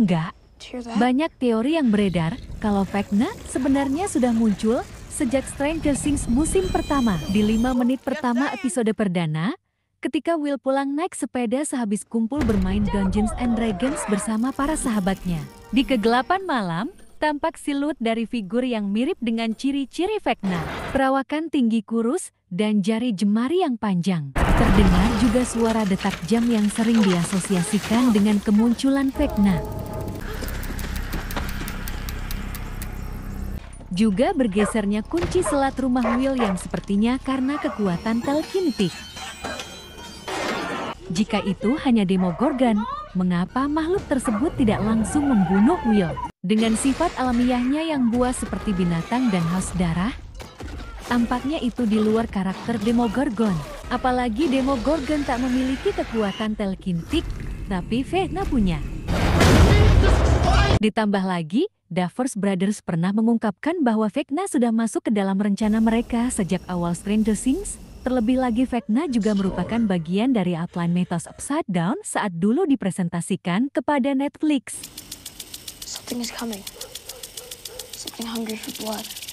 enggak? Banyak teori yang beredar kalau Vecna sebenarnya sudah muncul sejak Stranger Things musim pertama. Di 5 menit pertama episode perdana, ketika Will pulang naik sepeda sehabis kumpul bermain Dungeons and Dragons bersama para sahabatnya. Di kegelapan malam, tampak siluet dari figur yang mirip dengan ciri-ciri Vecna. Perawakan tinggi kurus dan jari jemari yang panjang. Terdengar juga suara detak jam yang sering diasosiasikan dengan kemunculan Vecna. Juga bergesernya kunci selat rumah Will yang sepertinya karena kekuatan telekinetik. Jika itu hanya Demogorgon, mengapa makhluk tersebut tidak langsung membunuh Will? Dengan sifat alamiahnya yang buas seperti binatang dan haus darah, tampaknya itu di luar karakter Demogorgon. Apalagi Demogorgon tak memiliki kekuatan telekinetik, tapi Vena punya. Ditambah lagi, Davers Brothers pernah mengungkapkan bahwa Vecna sudah masuk ke dalam rencana mereka sejak awal Stranger Things. Terlebih lagi Vecna juga merupakan bagian dari outline Metas Upside Down saat dulu dipresentasikan kepada Netflix. Something is coming. Something hungry for blood.